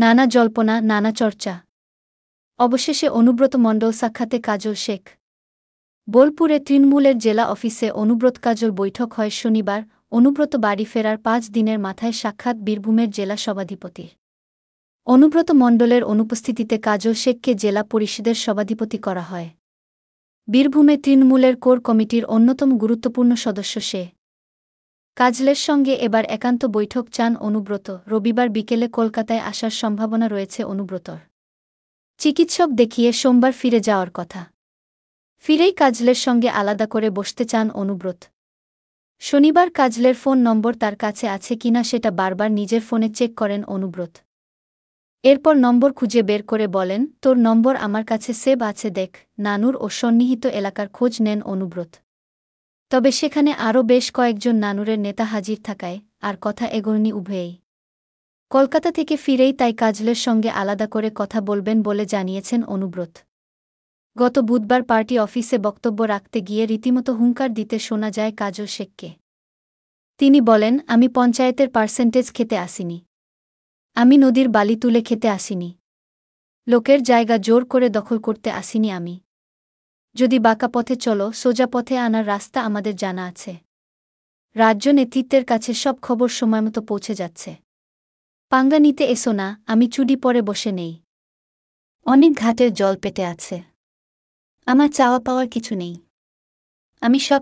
নানা জল্পনা নানা চর্চা অবশেষে অনুব্রত মণ্ডল সাক্ষাতে কাজল শেখ বোলপুরে তৃণমূলের জেলা অফিসে অনুব্রত কাজল বৈঠক হয় শনিবার অনুব্রত বাড়ি ফেরার পাঁচ দিনের মাথায় সাক্ষাৎ বীরভূমের জেলা সভাধিপতির অনুব্রত মণ্ডলের অনুপস্থিতিতে কাজল শেখকে জেলা পরিষদের সভাধিপতি করা হয় বীরভূমে তৃণমূলের কোর কমিটির অন্যতম গুরুত্বপূর্ণ সদস্য সে কাজলের সঙ্গে এবার একান্ত বৈঠক চান অনুব্রত রবিবার বিকেলে কলকাতায় আসার সম্ভাবনা রয়েছে অনুব্রতর চিকিৎসক দেখিয়ে সোমবার ফিরে যাওয়ার কথা ফিরেই কাজলের সঙ্গে আলাদা করে বসতে চান অনুব্রত শনিবার কাজলের ফোন নম্বর তার কাছে আছে কিনা সেটা বারবার নিজের ফোনে চেক করেন অনুব্রত এরপর নম্বর খুঁজে বের করে বলেন তোর নম্বর আমার কাছে সেভ আছে দেখ নানুর ও সন্নিহিত এলাকার খোঁজ নেন অনুব্রত তবে সেখানে আরও বেশ কয়েকজন নানুরের নেতা হাজির থাকায় আর কথা এগোরনি উভয়েই কলকাতা থেকে ফিরেই তাই কাজলের সঙ্গে আলাদা করে কথা বলবেন বলে জানিয়েছেন অনুব্রত গত বুধবার পার্টি অফিসে বক্তব্য রাখতে গিয়ে রীতিমতো হুঙ্কার দিতে শোনা যায় কাজল শেখকে তিনি বলেন আমি পঞ্চায়েতের পার্সেন্টেজ খেতে আসিনি আমি নদীর বালি তুলে খেতে আসিনি লোকের জায়গা জোর করে দখল করতে আসিনি আমি যদি বাঁকা পথে চলো সোজা পথে আনার রাস্তা আমাদের জানা আছে রাজ্য নেতৃত্বের কাছে সব খবর সময় মতো পৌঁছে যাচ্ছে পাঙ্গা নিতে এসো না আমি চুডি পরে বসে নেই অনেক ঘাটের জল পেটে আছে আমার চাওয়া পাওয়ার কিছু নেই আমি সব